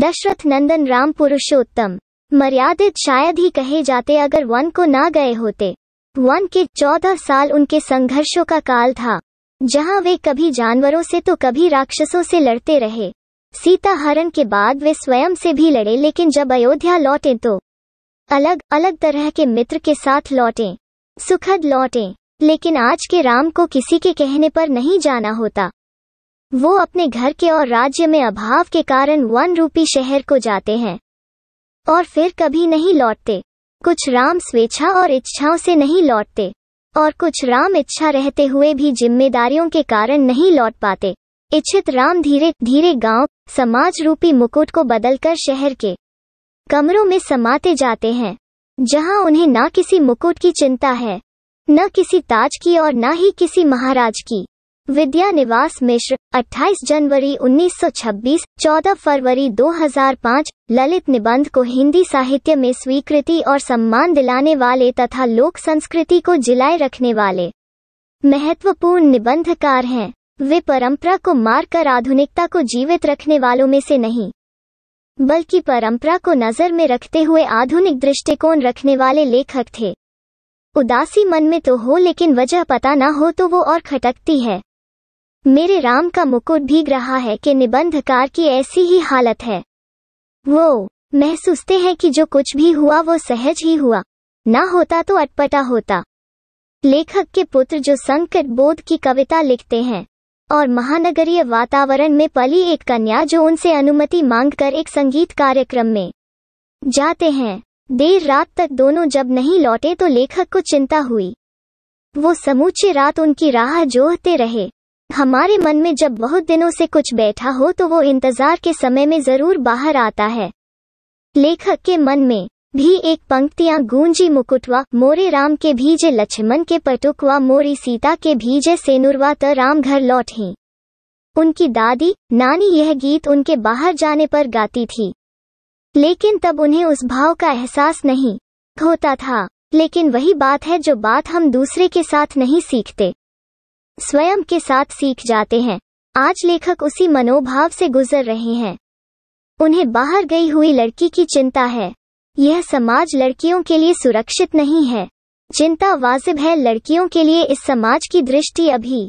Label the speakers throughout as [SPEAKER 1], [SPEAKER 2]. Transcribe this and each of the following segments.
[SPEAKER 1] दशरथ नंदन राम पुरुषोत्तम मर्यादित शायद ही कहे जाते अगर वन को ना गए होते वन के चौदह साल उनके संघर्षों का काल था जहां वे कभी जानवरों से तो कभी राक्षसों से लड़ते रहे सीता हरण के बाद वे स्वयं से भी लड़े लेकिन जब अयोध्या लौटे तो अलग अलग तरह के मित्र के साथ लौटे सुखद लौटे लेकिन आज के राम को किसी के कहने पर नहीं जाना होता वो अपने घर के और राज्य में अभाव के कारण वन रूपी शहर को जाते हैं और फिर कभी नहीं लौटते कुछ राम स्वेच्छा और इच्छाओं से नहीं लौटते और कुछ राम इच्छा रहते हुए भी जिम्मेदारियों के कारण नहीं लौट पाते इच्छित राम धीरे धीरे गांव समाज रूपी मुकुट को बदलकर शहर के कमरों में समाते जाते हैं जहां उन्हें ना किसी मुकुट की चिंता है न किसी ताज की और न ही किसी महाराज की विद्या निवास मिश्र 28 जनवरी 1926 14 फरवरी 2005 ललित निबंध को हिंदी साहित्य में स्वीकृति और सम्मान दिलाने वाले तथा लोक संस्कृति को जिलाए रखने वाले महत्वपूर्ण निबंधकार हैं वे परंपरा को मारकर आधुनिकता को जीवित रखने वालों में से नहीं बल्कि परंपरा को नजर में रखते हुए आधुनिक दृष्टिकोण रखने वाले लेखक थे उदासी मन में तो हो लेकिन वजह पता ना हो तो वो और खटकती है मेरे राम का मुकुट भीग रहा है कि निबंधकार की ऐसी ही हालत है वो महसूसते हैं कि जो कुछ भी हुआ वो सहज ही हुआ ना होता तो अटपटा होता लेखक के पुत्र जो संकट बोध की कविता लिखते हैं और महानगरीय वातावरण में पली एक कन्या जो उनसे अनुमति मांगकर एक संगीत कार्यक्रम में जाते हैं देर रात तक दोनों जब नहीं लौटे तो लेखक को चिंता हुई वो समूचे रात उनकी राह जोहते रहे हमारे मन में जब बहुत दिनों से कुछ बैठा हो तो वो इंतजार के समय में जरूर बाहर आता है लेखक के मन में भी एक पंक्तियां गूंजी मुकुटवा मोरे राम के भीजे लक्ष्मण के पटुकवा मोरी सीता के भीजे सेनुरवा त राम घर लौटी उनकी दादी नानी यह गीत उनके बाहर जाने पर गाती थी लेकिन तब उन्हें उस भाव का एहसास नहीं होता था लेकिन वही बात है जो बात हम दूसरे के साथ नहीं सीखते स्वयं के साथ सीख जाते हैं आज लेखक उसी मनोभाव से गुजर रहे हैं उन्हें बाहर गई हुई लड़की की चिंता है यह समाज लड़कियों के लिए सुरक्षित नहीं है चिंता वाजिब है लड़कियों के लिए इस समाज की दृष्टि अभी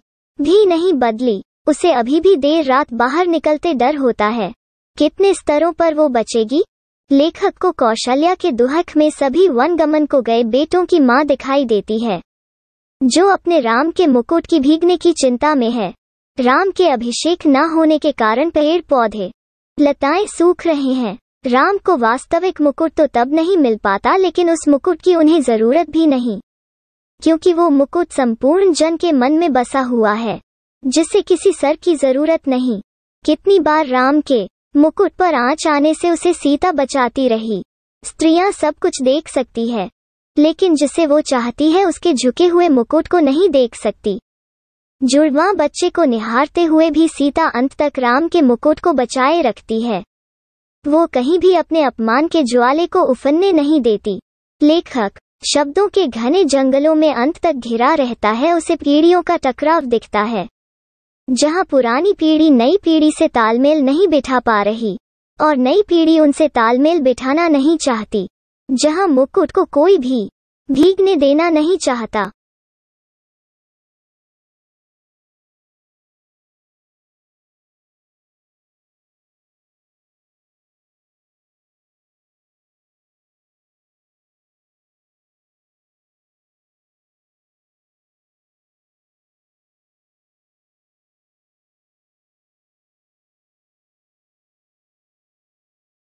[SPEAKER 1] भी नहीं बदली उसे अभी भी देर रात बाहर निकलते डर होता है कितने स्तरों पर वो बचेगी लेखक को कौशल्या के दुहक में सभी वनगमन को गए बेटों की माँ दिखाई देती है जो अपने राम के मुकुट की भीगने की चिंता में है राम के अभिषेक न होने के कारण पेड़ पौधे लताएं सूख रहे हैं राम को वास्तविक मुकुट तो तब नहीं मिल पाता लेकिन उस मुकुट की उन्हें जरूरत भी नहीं क्योंकि वो मुकुट संपूर्ण जन के मन में बसा हुआ है जिसे किसी सर की जरूरत नहीं कितनी बार राम के मुकुट पर आंच आने से उसे सीता बचाती रही स्त्रियां सब कुछ देख सकती है लेकिन जिसे वो चाहती है उसके झुके हुए मुकुट को नहीं देख सकती जुड़वा बच्चे को निहारते हुए भी सीता अंत तक राम के मुकुट को बचाए रखती है वो कहीं भी अपने अपमान के ज्वाले को उफनने नहीं देती लेखक शब्दों के घने जंगलों में अंत तक घिरा रहता है उसे पीढ़ियों का टकराव दिखता है जहां पुरानी पीढ़ी नई पीढ़ी से तालमेल नहीं बिठा पा रही और नई पीढ़ी उनसे तालमेल बिठाना नहीं चाहती जहां मुकुट को कोई भी भीगने देना नहीं चाहता